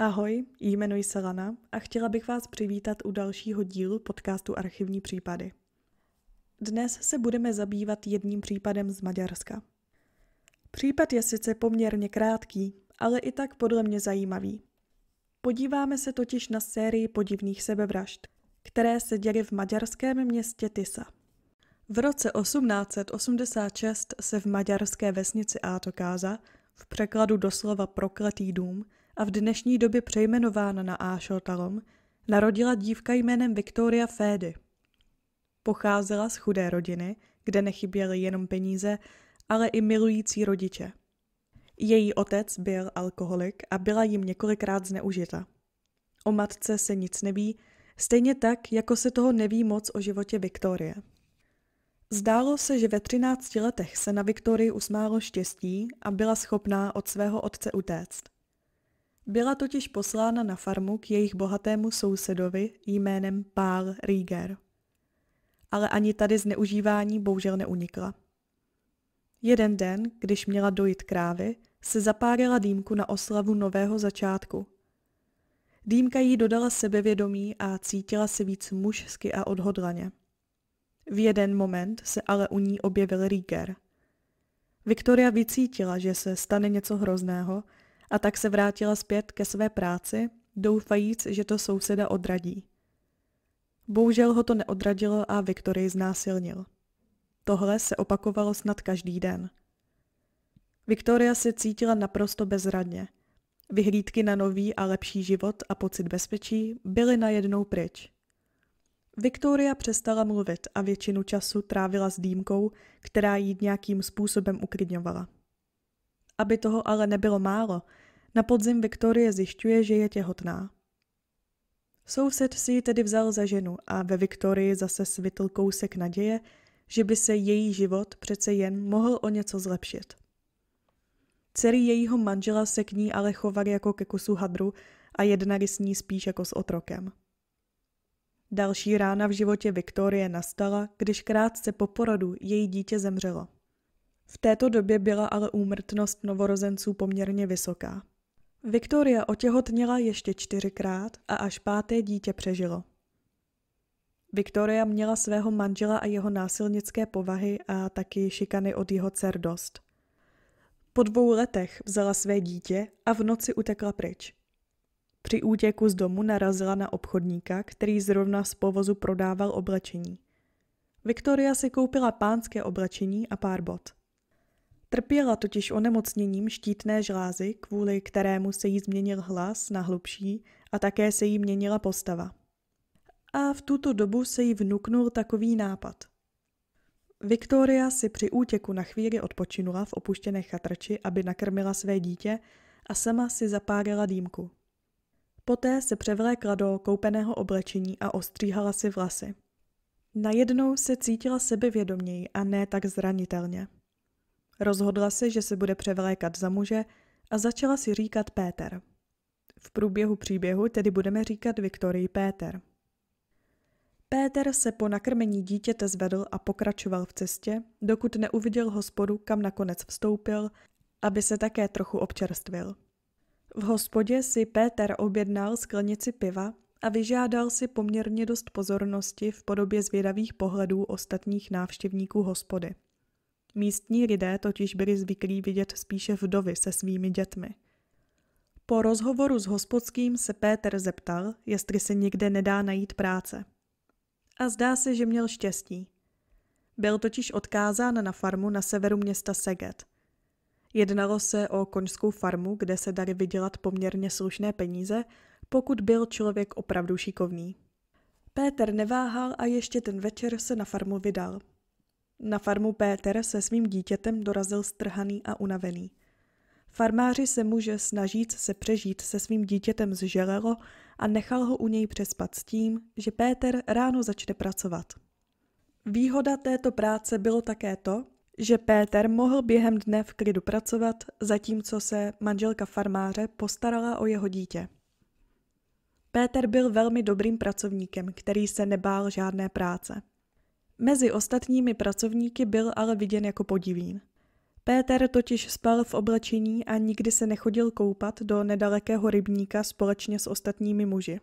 Ahoj, jmenuji se Lana a chtěla bych vás přivítat u dalšího dílu podcastu Archivní případy. Dnes se budeme zabývat jedním případem z Maďarska. Případ je sice poměrně krátký, ale i tak podle mě zajímavý. Podíváme se totiž na sérii podivných sebevražd, které se děly v maďarském městě Tisa. V roce 1886 se v maďarské vesnici Átokáza, v překladu doslova prokletý dům, a v dnešní době přejmenována na Ášotalom, narodila dívka jménem Victoria Fédy. Pocházela z chudé rodiny, kde nechyběly jenom peníze, ale i milující rodiče. Její otec byl alkoholik a byla jim několikrát zneužita. O matce se nic neví, stejně tak, jako se toho neví moc o životě Viktorie. Zdálo se, že ve 13 letech se na Viktorii usmálo štěstí a byla schopná od svého otce utéct. Byla totiž poslána na farmu k jejich bohatému sousedovi jménem Pál Rieger. Ale ani tady zneužívání bohužel neunikla. Jeden den, když měla dojít krávy, se zapárila dýmku na oslavu nového začátku. Dýmka jí dodala sebevědomí a cítila se víc mužsky a odhodlaně. V jeden moment se ale u ní objevil Rieger. Viktoria vycítila, že se stane něco hrozného – a tak se vrátila zpět ke své práci, doufajíc, že to souseda odradí. Bohužel ho to neodradilo a Viktorii znásilnil. Tohle se opakovalo snad každý den. Viktoria se cítila naprosto bezradně. Vyhlídky na nový a lepší život a pocit bezpečí byly najednou pryč. Viktoria přestala mluvit a většinu času trávila s dýmkou, která ji nějakým způsobem uklidňovala. Aby toho ale nebylo málo, na podzim Viktorie zjišťuje, že je těhotná. Soused si ji tedy vzal za ženu a ve Viktorii zase svitl kousek naděje, že by se její život přece jen mohl o něco zlepšit. Celý jejího manžela se k ní ale chovali jako ke kusu hadru a jednali s ní spíš jako s otrokem. Další rána v životě Viktorie nastala, když krátce po porodu její dítě zemřelo. V této době byla ale úmrtnost novorozenců poměrně vysoká. Viktoria otěhotněla ještě čtyřikrát a až páté dítě přežilo. Viktoria měla svého manžela a jeho násilnické povahy a taky šikany od jeho dcer dost. Po dvou letech vzala své dítě a v noci utekla pryč. Při útěku z domu narazila na obchodníka, který zrovna z povozu prodával oblečení. Viktoria si koupila pánské oblečení a pár bot – Trpěla totiž onemocněním štítné žlázy, kvůli kterému se jí změnil hlas na hlubší a také se jí měnila postava. A v tuto dobu se jí vnuknul takový nápad. Viktoria si při útěku na chvíli odpočinula v opuštěné chatrči, aby nakrmila své dítě a sama si zapálila dýmku. Poté se převlékla do koupeného oblečení a ostříhala si vlasy. Najednou se cítila sebevědoměji a ne tak zranitelně. Rozhodla se, že se bude převlékat za muže a začala si říkat Péter. V průběhu příběhu tedy budeme říkat Viktorii Péter. Péter se po nakrmení dítěte zvedl a pokračoval v cestě, dokud neuviděl hospodu, kam nakonec vstoupil, aby se také trochu občerstvil. V hospodě si Péter objednal sklenici piva a vyžádal si poměrně dost pozornosti v podobě zvědavých pohledů ostatních návštěvníků hospody. Místní lidé totiž byli zvyklí vidět spíše vdovy se svými dětmi. Po rozhovoru s hospodským se Péter zeptal, jestli se někde nedá najít práce. A zdá se, že měl štěstí. Byl totiž odkázán na farmu na severu města Seget. Jednalo se o koňskou farmu, kde se dali vydělat poměrně slušné peníze, pokud byl člověk opravdu šikovný. Péter neváhal a ještě ten večer se na farmu vydal – na farmu Péter se svým dítětem dorazil strhaný a unavený. Farmáři se muže snažíc se přežít se svým dítětem zželelo a nechal ho u něj přespat s tím, že Péter ráno začne pracovat. Výhoda této práce bylo také to, že Péter mohl během dne v klidu pracovat, zatímco se manželka farmáře postarala o jeho dítě. Péter byl velmi dobrým pracovníkem, který se nebál žádné práce. Mezi ostatními pracovníky byl ale viděn jako podivín. Péter totiž spal v oblečení a nikdy se nechodil koupat do nedalekého rybníka společně s ostatními muži.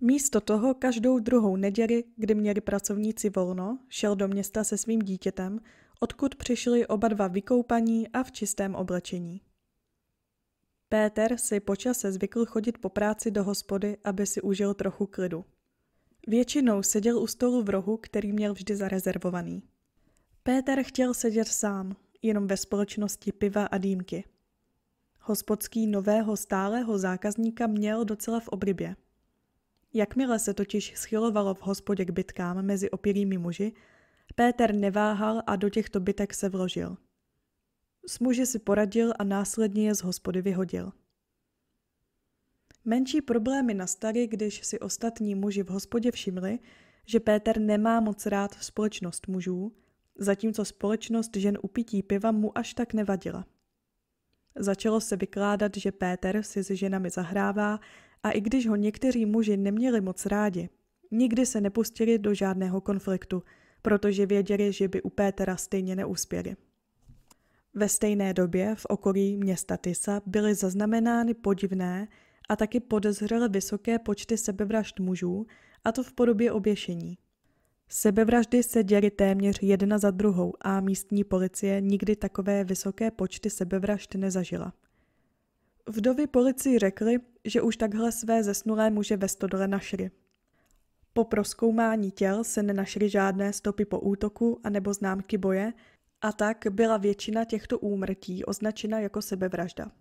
Místo toho každou druhou neděli, kdy měli pracovníci volno, šel do města se svým dítětem, odkud přišli oba dva vykoupaní a v čistém oblečení. Péter si počase zvykl chodit po práci do hospody, aby si užil trochu klidu. Většinou seděl u stolu v rohu, který měl vždy zarezervovaný. Péter chtěl sedět sám, jenom ve společnosti piva a dýmky. Hospodský nového stálého zákazníka měl docela v oblibě. Jakmile se totiž schylovalo v hospodě k bitkám mezi opilými muži, Péter neváhal a do těchto bytek se vložil. S muži si poradil a následně je z hospody vyhodil. Menší problémy nastaly, když si ostatní muži v hospodě všimli, že Péter nemá moc rád společnost mužů, zatímco společnost žen u pití piva mu až tak nevadila. Začalo se vykládat, že Péter si s ženami zahrává a i když ho někteří muži neměli moc rádi, nikdy se nepustili do žádného konfliktu, protože věděli, že by u Pétera stejně neuspěli. Ve stejné době v okolí města Tisa byly zaznamenány podivné a taky podezřele vysoké počty sebevražd mužů, a to v podobě oběšení. Sebevraždy se děly téměř jedna za druhou a místní policie nikdy takové vysoké počty sebevražd nezažila. Vdovy policii řekly, že už takhle své zesnulé muže ve stodole našli. Po proskoumání těl se nenašly žádné stopy po útoku a nebo známky boje a tak byla většina těchto úmrtí označena jako sebevražda.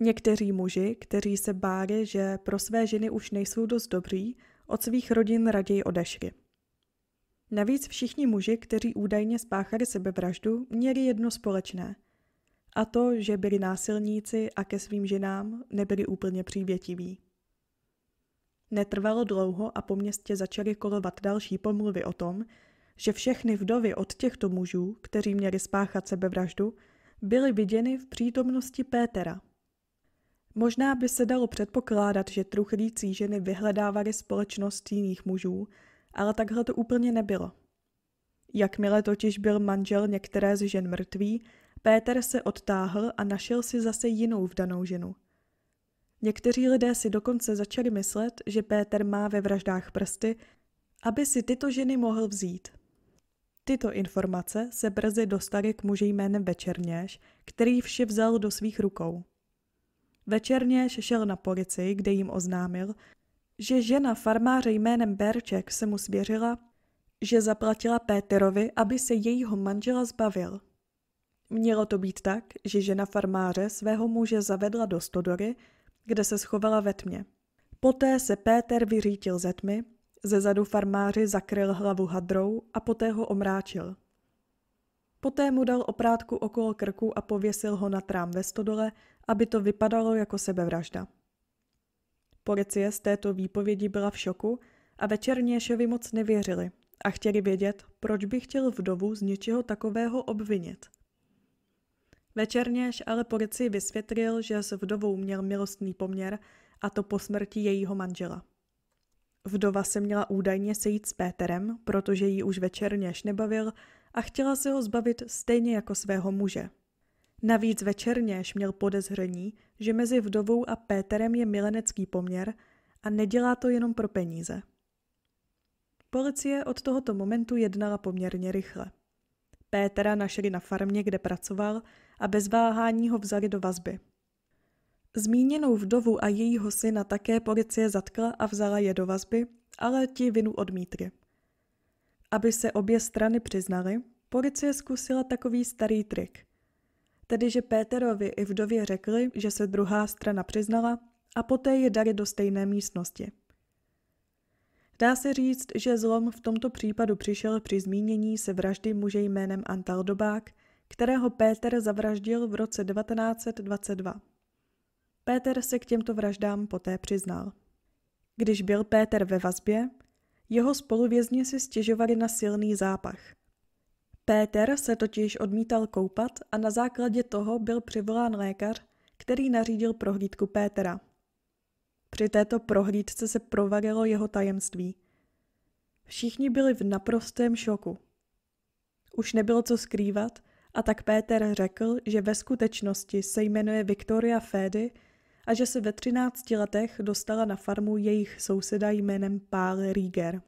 Někteří muži, kteří se báli, že pro své ženy už nejsou dost dobří, od svých rodin raději odešli. Navíc všichni muži, kteří údajně spáchali sebevraždu, měli jedno společné. A to, že byli násilníci a ke svým ženám nebyli úplně přívětiví. Netrvalo dlouho a po městě začaly kolovat další pomluvy o tom, že všechny vdovy od těchto mužů, kteří měli spáchat sebevraždu, byly viděny v přítomnosti Pétera – Možná by se dalo předpokládat, že truchlící ženy vyhledávaly společnost jiných mužů, ale takhle to úplně nebylo. Jakmile totiž byl manžel některé z žen mrtvý, Péter se odtáhl a našel si zase jinou vdanou ženu. Někteří lidé si dokonce začali myslet, že Péter má ve vraždách prsty, aby si tyto ženy mohl vzít. Tyto informace se brzy dostaly k muži jménem Večerněž, který vše vzal do svých rukou. Večerně šel na policii, kde jim oznámil, že žena farmáře jménem Berček se mu svěřila, že zaplatila Péterovi, aby se jejího manžela zbavil. Mělo to být tak, že žena farmáře svého muže zavedla do stodory, kde se schovala ve tmě. Poté se Péter vyřítil ze tmy, ze zadu farmáři zakryl hlavu hadrou a poté ho omráčil. Poté mu dal oprátku okolo krku a pověsil ho na trám ve stodole, aby to vypadalo jako sebevražda. Policie z této výpovědi byla v šoku a Večerněšovi moc nevěřili a chtěli vědět, proč by chtěl vdovu z něčeho takového obvinit. Večerněž ale policii vysvětlil, že s vdovou měl milostný poměr a to po smrti jejího manžela. Vdova se měla údajně sejít s Péterem, protože ji už Večerněž nebavil a chtěla se ho zbavit stejně jako svého muže – Navíc večerněž měl podezření, že mezi vdovou a Péterem je milenecký poměr a nedělá to jenom pro peníze. Policie od tohoto momentu jednala poměrně rychle. Pétera našli na farmě, kde pracoval a bez váhání ho vzali do vazby. Zmíněnou vdovu a jejího syna také policie zatkla a vzala je do vazby, ale ti vinu odmítli. Aby se obě strany přiznaly, policie zkusila takový starý trik – tedy že Péterovi i vdově řekli, že se druhá strana přiznala a poté je dali do stejné místnosti. Dá se říct, že zlom v tomto případu přišel při zmínění se vraždy muže jménem Antal Dobák, kterého Péter zavraždil v roce 1922. Péter se k těmto vraždám poté přiznal. Když byl Péter ve vazbě, jeho spoluvězni si stěžovali na silný zápach – Péter se totiž odmítal koupat a na základě toho byl přivolán lékař, který nařídil prohlídku Pétera. Při této prohlídce se provarilo jeho tajemství. Všichni byli v naprostém šoku. Už nebylo co skrývat a tak Péter řekl, že ve skutečnosti se jmenuje Viktoria Fédy a že se ve 13 letech dostala na farmu jejich souseda jménem Pál Rieger.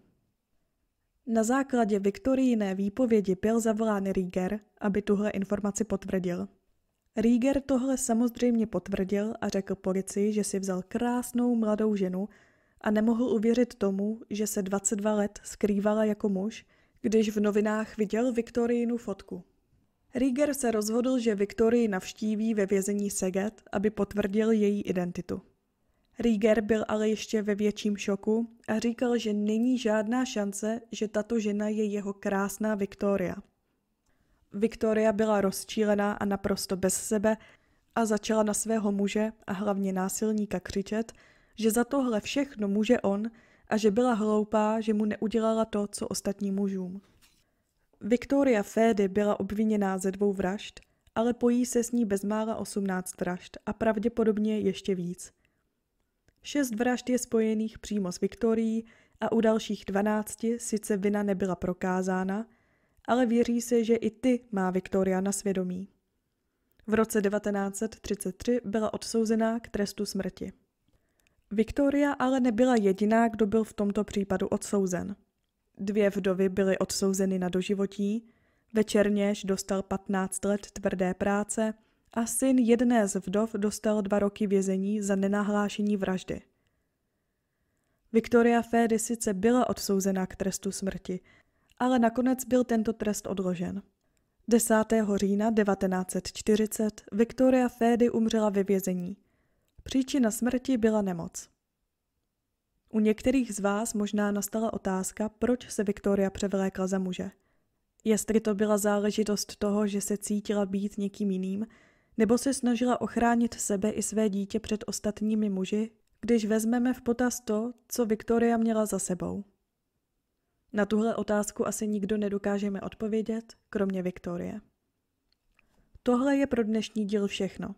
Na základě Viktoríné výpovědi byl zavolán Rieger, aby tuhle informaci potvrdil. Rieger tohle samozřejmě potvrdil a řekl policii, že si vzal krásnou mladou ženu a nemohl uvěřit tomu, že se 22 let skrývala jako muž, když v novinách viděl Viktorínu fotku. Rieger se rozhodl, že Viktorii navštíví ve vězení Seget, aby potvrdil její identitu. Rieger byl ale ještě ve větším šoku a říkal, že není žádná šance, že tato žena je jeho krásná Viktoria. Viktoria byla rozčílená a naprosto bez sebe a začala na svého muže a hlavně násilníka křičet, že za tohle všechno může on a že byla hloupá, že mu neudělala to, co ostatní mužům. Viktoria Fédy byla obviněná ze dvou vražd, ale pojí se s ní bezmála 18 vražd a pravděpodobně ještě víc – Šest vražd je spojených přímo s Viktorií a u dalších dvanácti sice vina nebyla prokázána, ale věří se, že i ty má Viktoria na svědomí. V roce 1933 byla odsouzená k trestu smrti. Viktoria ale nebyla jediná, kdo byl v tomto případu odsouzen. Dvě vdovy byly odsouzeny na doživotí, Večerněž dostal 15 let tvrdé práce a syn jedné z vdov dostal dva roky vězení za nenahlášení vraždy. Victoria Fédy sice byla odsouzena k trestu smrti, ale nakonec byl tento trest odložen. 10. října 1940 Victoria Fédy umřela ve vězení. Příčina smrti byla nemoc. U některých z vás možná nastala otázka, proč se Viktoria převlékla za muže. Jestli to byla záležitost toho, že se cítila být někým jiným, nebo se snažila ochránit sebe i své dítě před ostatními muži, když vezmeme v potaz to, co Viktoria měla za sebou? Na tuhle otázku asi nikdo nedokážeme odpovědět, kromě Viktorie. Tohle je pro dnešní díl všechno.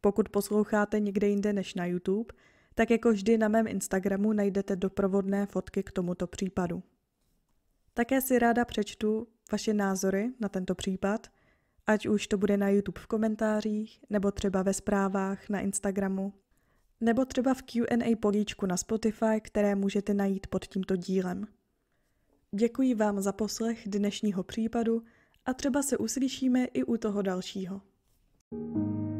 Pokud posloucháte někde jinde než na YouTube, tak jako vždy na mém Instagramu najdete doprovodné fotky k tomuto případu. Také si ráda přečtu vaše názory na tento případ – ať už to bude na YouTube v komentářích, nebo třeba ve zprávách na Instagramu, nebo třeba v Q&A políčku na Spotify, které můžete najít pod tímto dílem. Děkuji vám za poslech dnešního případu a třeba se uslyšíme i u toho dalšího. thank you